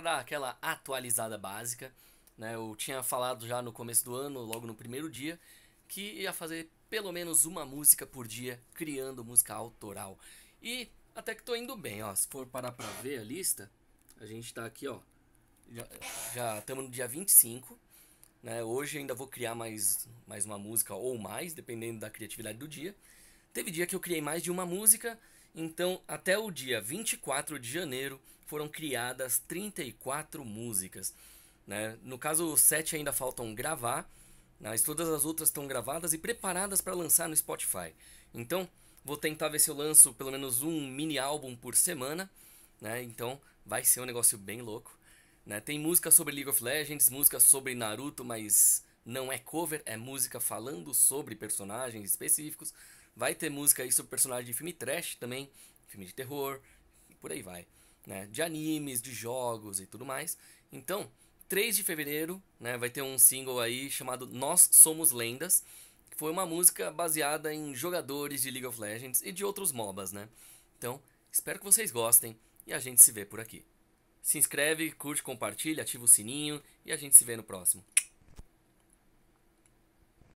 para dar aquela atualizada básica, né, eu tinha falado já no começo do ano, logo no primeiro dia, que ia fazer pelo menos uma música por dia, criando música autoral. E até que tô indo bem, ó. Se for parar pra ver a lista, a gente tá aqui, ó. Já estamos no dia 25. Né? Hoje ainda vou criar mais, mais uma música ou mais, dependendo da criatividade do dia. Teve dia que eu criei mais de uma música então, até o dia 24 de janeiro foram criadas 34 músicas. Né? No caso, sete ainda faltam gravar, mas todas as outras estão gravadas e preparadas para lançar no Spotify. Então, vou tentar ver se eu lanço pelo menos um mini álbum por semana. Né? Então, vai ser um negócio bem louco. Né? Tem música sobre League of Legends, música sobre Naruto, mas não é cover, é música falando sobre personagens específicos. Vai ter música aí sobre personagem de filme trash também, filme de terror, por aí vai. Né? De animes, de jogos e tudo mais. Então, 3 de fevereiro, né, vai ter um single aí chamado Nós Somos Lendas, que foi uma música baseada em jogadores de League of Legends e de outros MOBAs, né? Então, espero que vocês gostem e a gente se vê por aqui. Se inscreve, curte, compartilha, ativa o sininho e a gente se vê no próximo.